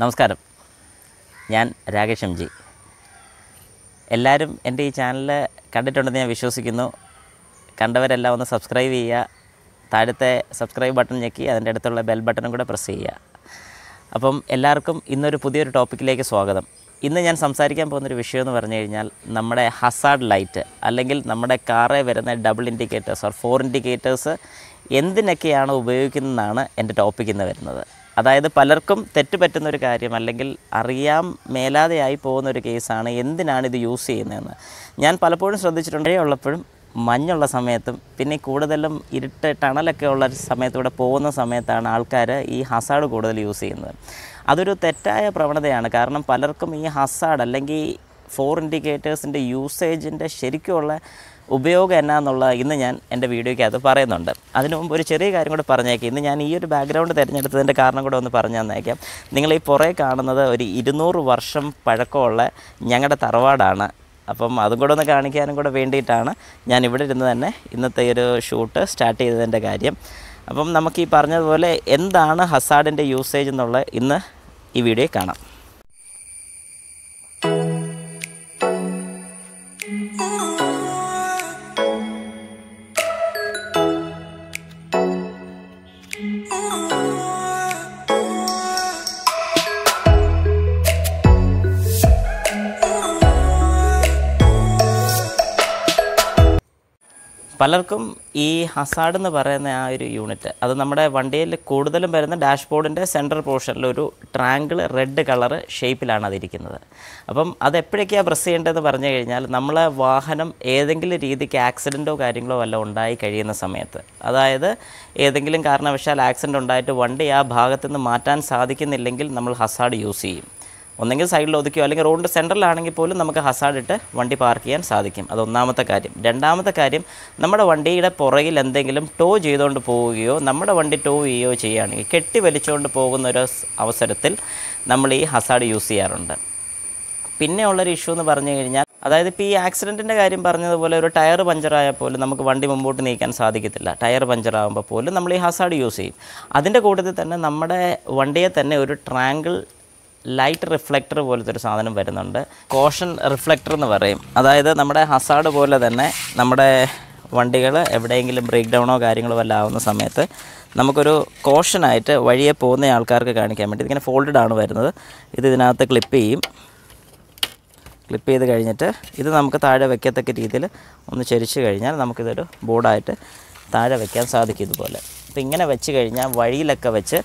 നമസ്കാരം ഞാൻ Rakesh M G എല്ലാവരും എൻ്റെ ഈ ചാനൽ കണ്ടിട്ടുണ്ടെന്ന് ഞാൻ വിശ്വസിക്കുന്നു കണ്ടവരെല്ലാം ഒന്ന് സബ്സ്ക്രൈബ് ചെയ്യുക താഴത്തെ സബ്സ്ക്രൈബ് ബട്ടൺ ഞെക്കി അതിൻ്റെ അടുത്തുള്ള ബെൽ ബട്ടണും കൂടെ പ്രസ് ചെയ്യുക അപ്പം എല്ലാവർക്കും ഇന്നൊരു പുതിയൊരു ടോപ്പിക്കിലേക്ക് സ്വാഗതം ഇന്ന് ഞാൻ സംസാരിക്കാൻ പോകുന്നൊരു വിഷയം എന്ന് പറഞ്ഞു കഴിഞ്ഞാൽ നമ്മുടെ ഹസാഡ് ലൈറ്റ് അല്ലെങ്കിൽ നമ്മുടെ കാറേ വരുന്ന double indicators or four indicators എന്തിനൊക്കെയാണ് ഉപയോഗിക്കുന്നതെന്നാണ് എൻ്റെ ടോപ്പിക്ക് ഇന്ന് വരുന്നത് അതായത് പലർക്കും തെറ്റുപറ്റുന്ന ഒരു കാര്യം അല്ലെങ്കിൽ അറിയാൻ മേലാതെയായി പോകുന്ന ഒരു കേസാണ് എന്തിനാണ് ഇത് യൂസ് ചെയ്യുന്നതെന്ന് ഞാൻ പലപ്പോഴും ശ്രദ്ധിച്ചിട്ടുണ്ട് ഉള്ളപ്പോഴും മഞ്ഞുള്ള സമയത്തും പിന്നെ കൂടുതലും ഇരുട്ട് ടണലൊക്കെ ഉള്ള സമയത്തൂടെ പോകുന്ന സമയത്താണ് ആൾക്കാർ ഈ ഹസാഡ് കൂടുതൽ യൂസ് ചെയ്യുന്നത് അതൊരു തെറ്റായ പ്രവണതയാണ് കാരണം പലർക്കും ഈ ഹസാഡ് അല്ലെങ്കിൽ ഫോർ ഇൻഡിക്കേറ്റേഴ്സിൻ്റെ യൂസേജിൻ്റെ ശരിക്കുമുള്ള ഉപയോഗം എന്നുള്ളത് ഇന്ന് ഞാൻ എൻ്റെ വീഡിയോയ്ക്കകത്ത് പറയുന്നുണ്ട് അതിനു മുമ്പ് ഒരു ചെറിയ കാര്യം കൂടെ പറഞ്ഞേക്കാം ഇന്ന് ഞാൻ ഈ ഒരു ബാക്ക്ഗ്രൗണ്ട് തിരഞ്ഞെടുത്തതിൻ്റെ കാരണം കൂടെ ഒന്ന് പറഞ്ഞു തന്നേക്കാം നിങ്ങൾ ഈ കാണുന്നത് ഒരു ഇരുന്നൂറ് വർഷം പഴക്കമുള്ള ഞങ്ങളുടെ തറവാടാണ് അപ്പം അതും കൂടെ ഒന്ന് കാണിക്കാനും കൂടെ വേണ്ടിയിട്ടാണ് ഞാൻ ഇവിടെ ഇരുന്ന് തന്നെ ഇന്നത്തെ ഒരു ഷൂട്ട് സ്റ്റാർട്ട് ചെയ്തതിൻ്റെ കാര്യം അപ്പം നമുക്ക് ഈ പറഞ്ഞതുപോലെ എന്താണ് ഹസാഡിൻ്റെ യൂസേജ് എന്നുള്ളത് ഇന്ന് ഈ വീഡിയോ കാണാം oh. പലർക്കും ഈ ഹസാഡ് എന്ന് പറയുന്ന ആ ഒരു യൂണിറ്റ് അത് നമ്മുടെ വണ്ടിയിൽ കൂടുതലും വരുന്ന ഡാഷ്ബോർഡിൻ്റെ സെൻട്രൽ ഒരു ട്രാങ്കിൾ റെഡ് കളർ ഷേപ്പിലാണ് അതിരിക്കുന്നത് അപ്പം അത് എപ്പോഴൊക്കെയാണ് പ്രസ് ചെയ്യേണ്ടതെന്ന് പറഞ്ഞു കഴിഞ്ഞാൽ നമ്മളെ വാഹനം ഏതെങ്കിലും രീതിക്ക് ആക്സിഡൻറ്റോ കാര്യങ്ങളോ വല്ല ഉണ്ടായി കഴിയുന്ന സമയത്ത് അതായത് ഏതെങ്കിലും കാരണവശാൽ ആക്സിഡൻറ്റ് ഉണ്ടായിട്ട് വണ്ടി ആ ഭാഗത്തുനിന്ന് മാറ്റാൻ സാധിക്കുന്നില്ലെങ്കിൽ നമ്മൾ ഹസാഡ് യൂസ് ചെയ്യും ഒന്നെങ്കിൽ സൈഡിൽ ഒതുക്കിയോ അല്ലെങ്കിൽ റോഡിൻ്റെ സെൻറ്ററിലാണെങ്കിൽ പോലും നമുക്ക് ഹസാർഡ് വണ്ടി പാർക്ക് ചെയ്യാൻ സാധിക്കും അത് ഒന്നാമത്തെ കാര്യം രണ്ടാമത്തെ കാര്യം നമ്മുടെ വണ്ടിയുടെ പുറകിൽ എന്തെങ്കിലും ടോ ചെയ്തുകൊണ്ട് പോവുകയോ നമ്മുടെ വണ്ടി ടോ ചെയ്യുകയോ ചെയ്യുകയാണെങ്കിൽ കെട്ടി വലിച്ചുകൊണ്ട് പോകുന്ന ഒരു അവസരത്തിൽ നമ്മൾ ഈ ഹസാർഡ് യൂസ് ചെയ്യാറുണ്ട് പിന്നെ ഉള്ളൊരു ഇഷ്യൂ എന്ന് പറഞ്ഞു കഴിഞ്ഞാൽ അതായത് ഇപ്പോൾ ഈ ആക്സിഡൻറ്റിൻ്റെ കാര്യം പറഞ്ഞതുപോലെ ഒരു ടയർ പഞ്ചറായാൽ പോലും നമുക്ക് വണ്ടി മുമ്പോട്ട് നീക്കാൻ സാധിക്കത്തില്ല ടയർ പഞ്ചറാകുമ്പോൾ പോലും നമ്മൾ ഈ ഹസാർഡ് യൂസ് ചെയ്യും അതിൻ്റെ കൂട്ടത്തിൽ തന്നെ നമ്മുടെ വണ്ടിയെ തന്നെ ഒരു ട്രാങ്കിൾ ലൈറ്റ് റിഫ്ലക്ടർ പോലത്തെ ഒരു സാധനം വരുന്നുണ്ട് കോഷൻ റിഫ്ലക്ടർ എന്ന് പറയും അതായത് നമ്മുടെ ഹസാഡ് പോലെ തന്നെ നമ്മുടെ വണ്ടികൾ എവിടെയെങ്കിലും ബ്രേക്ക് ഡൗണോ കാര്യങ്ങളോ വല്ല ആവുന്ന സമയത്ത് നമുക്കൊരു കോഷനായിട്ട് വഴിയെ പോകുന്ന ആൾക്കാർക്ക് കാണിക്കാൻ വേണ്ടി ഇതിങ്ങനെ ഫോൾഡഡ് ആണ് വരുന്നത് ഇത് ഇതിനകത്ത് ക്ലിപ്പ് ചെയ്യും ക്ലിപ്പ് ചെയ്ത് കഴിഞ്ഞിട്ട് ഇത് നമുക്ക് താഴെ വയ്ക്കത്തക്ക രീതിയിൽ ഒന്ന് ചരിച്ച് കഴിഞ്ഞാൽ നമുക്കിതൊരു ബോർഡായിട്ട് താഴെ വയ്ക്കാൻ സാധിക്കും ഇതുപോലെ അപ്പോൾ ഇങ്ങനെ വെച്ച് കഴിഞ്ഞാൽ വഴിയിലൊക്കെ വെച്ച്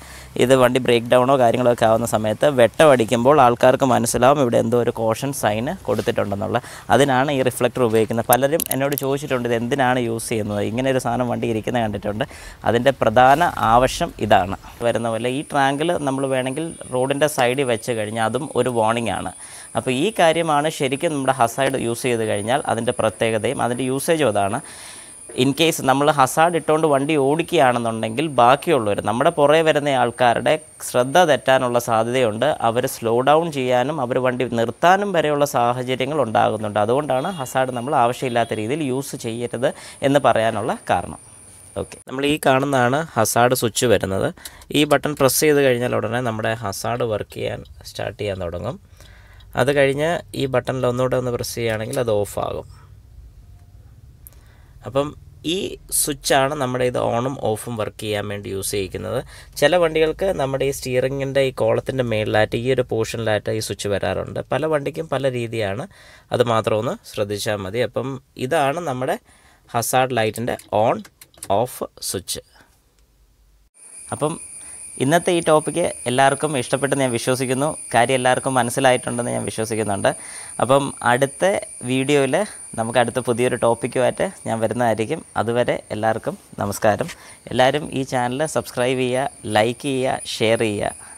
ഇത് വണ്ടി ബ്രേക്ക് ഡൗണോ കാര്യങ്ങളോ ഒക്കെ ആവുന്ന സമയത്ത് അടിക്കുമ്പോൾ ആൾക്കാർക്ക് മനസ്സിലാവും ഇവിടെ എന്തോ ഒരു കോഷൻ സൈന് കൊടുത്തിട്ടുണ്ടെന്നുള്ള അതിനാണ് ഈ റിഫ്ലക്ടർ ഉപയോഗിക്കുന്നത് പലരും എന്നോട് ചോദിച്ചിട്ടുണ്ട് ഇത് എന്തിനാണ് യൂസ് ചെയ്യുന്നത് ഇങ്ങനെ ഒരു സാധനം വണ്ടി ഇരിക്കുന്നത് കണ്ടിട്ടുണ്ട് അതിൻ്റെ പ്രധാന ആവശ്യം ഇതാണ് വരുന്ന പോലെ ഈ ട്രാങ്കിൽ നമ്മൾ വേണമെങ്കിൽ റോഡിൻ്റെ സൈഡിൽ വെച്ച് കഴിഞ്ഞാൽ അതും ഒരു വാർണിംഗ് ആണ് അപ്പോൾ ഈ കാര്യമാണ് ശരിക്കും നമ്മുടെ ഹസൈഡ് യൂസ് ചെയ്ത് കഴിഞ്ഞാൽ അതിൻ്റെ പ്രത്യേകതയും അതിൻ്റെ യൂസേജും അതാണ് ഇൻ കേസ് നമ്മൾ ഹസാഡ് ഇട്ടുകൊണ്ട് വണ്ടി ഓടിക്കുകയാണെന്നുണ്ടെങ്കിൽ ബാക്കിയുള്ളവർ നമ്മുടെ പുറകെ വരുന്ന ആൾക്കാരുടെ ശ്രദ്ധ തെറ്റാനുള്ള സാധ്യതയുണ്ട് അവർ സ്ലോ ഡൗൺ ചെയ്യാനും അവർ വണ്ടി നിർത്താനും വരെയുള്ള സാഹചര്യങ്ങൾ ഉണ്ടാകുന്നുണ്ട് അതുകൊണ്ടാണ് ഹസാഡ് നമ്മൾ ആവശ്യമില്ലാത്ത രീതിയിൽ യൂസ് ചെയ്യരുത് എന്ന് പറയാനുള്ള കാരണം ഓക്കെ നമ്മൾ ഈ കാണുന്നതാണ് ഹസാഡ് സ്വിച്ച് വരുന്നത് ഈ ബട്ടൺ പ്രസ് ചെയ്ത് കഴിഞ്ഞാൽ ഉടനെ നമ്മുടെ ഹസാഡ് വർക്ക് ചെയ്യാൻ സ്റ്റാർട്ട് ചെയ്യാൻ തുടങ്ങും അത് കഴിഞ്ഞ് ഈ ബട്ടണിൽ ഒന്നുകൂടെ ഒന്ന് പ്രസ് ചെയ്യുകയാണെങ്കിൽ അത് ഓഫ് ആകും അപ്പം ഈ സ്വിച്ചാണ് നമ്മുടെ ഇത് ഓണും ഓഫും വർക്ക് ചെയ്യാൻ വേണ്ടി യൂസ് ചെയ്യിക്കുന്നത് ചില വണ്ടികൾക്ക് നമ്മുടെ ഈ സ്റ്റിയറിങ്ങിൻ്റെ ഈ കോളത്തിൻ്റെ മേളിലായിട്ട് ഈ ഒരു പോർഷനിലായിട്ട് ഈ സ്വിച്ച് വരാറുണ്ട് പല വണ്ടിക്കും പല രീതിയാണ് അത് മാത്രം ഒന്ന് ശ്രദ്ധിച്ചാൽ മതി അപ്പം ഇതാണ് നമ്മുടെ ഹസാർഡ് ലൈറ്റിൻ്റെ ഓൺ ഓഫ് സ്വിച്ച് അപ്പം ഇന്നത്തെ ഈ ടോപ്പിക്ക് എല്ലാവർക്കും ഇഷ്ടപ്പെട്ടെന്ന് ഞാൻ വിശ്വസിക്കുന്നു കാര്യം എല്ലാവർക്കും മനസ്സിലായിട്ടുണ്ടെന്ന് ഞാൻ വിശ്വസിക്കുന്നുണ്ട് അപ്പം അടുത്ത വീഡിയോയിൽ നമുക്ക് അടുത്ത പുതിയൊരു ടോപ്പിക്കുമായിട്ട് ഞാൻ വരുന്നതായിരിക്കും അതുവരെ എല്ലാവർക്കും നമസ്കാരം എല്ലാവരും ഈ ചാനൽ സബ്സ്ക്രൈബ് ചെയ്യുക ലൈക്ക് ചെയ്യുക ഷെയർ ചെയ്യുക